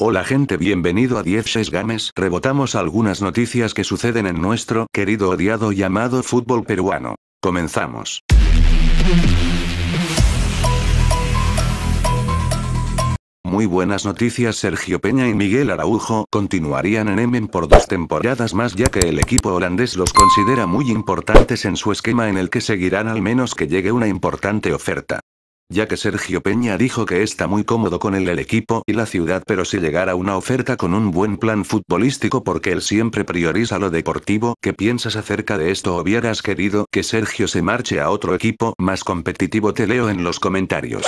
Hola gente bienvenido a 16 Games rebotamos algunas noticias que suceden en nuestro querido odiado llamado fútbol peruano. Comenzamos. Muy buenas noticias Sergio Peña y Miguel Araujo continuarían en Emen por dos temporadas más ya que el equipo holandés los considera muy importantes en su esquema en el que seguirán al menos que llegue una importante oferta ya que Sergio Peña dijo que está muy cómodo con el, el equipo y la ciudad, pero si llegara una oferta con un buen plan futbolístico porque él siempre prioriza lo deportivo, ¿qué piensas acerca de esto? ¿Hubieras querido que Sergio se marche a otro equipo más competitivo? Te leo en los comentarios.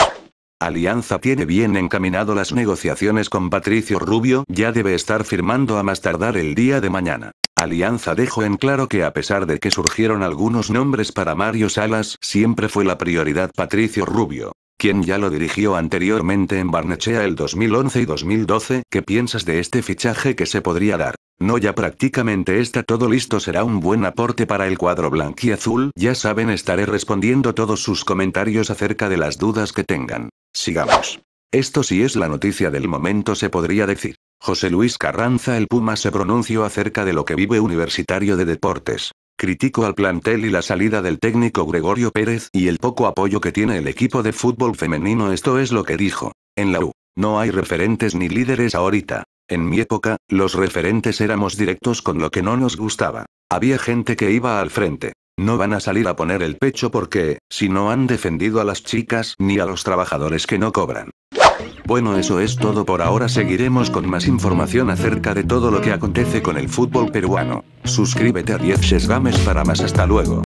Alianza tiene bien encaminado las negociaciones con Patricio Rubio, ya debe estar firmando a más tardar el día de mañana. Alianza dejó en claro que a pesar de que surgieron algunos nombres para Mario Salas, siempre fue la prioridad Patricio Rubio, quien ya lo dirigió anteriormente en Barnechea el 2011 y 2012. ¿Qué piensas de este fichaje que se podría dar? No ya prácticamente está todo listo será un buen aporte para el cuadro blanquiazul. Ya saben estaré respondiendo todos sus comentarios acerca de las dudas que tengan. Sigamos. Esto sí es la noticia del momento se podría decir. José Luis Carranza el Puma se pronunció acerca de lo que vive Universitario de Deportes. Critico al plantel y la salida del técnico Gregorio Pérez y el poco apoyo que tiene el equipo de fútbol femenino. Esto es lo que dijo. En la U, no hay referentes ni líderes ahorita. En mi época, los referentes éramos directos con lo que no nos gustaba. Había gente que iba al frente. No van a salir a poner el pecho porque, si no han defendido a las chicas ni a los trabajadores que no cobran. Bueno eso es todo por ahora seguiremos con más información acerca de todo lo que acontece con el fútbol peruano. Suscríbete a 10 Games para más hasta luego.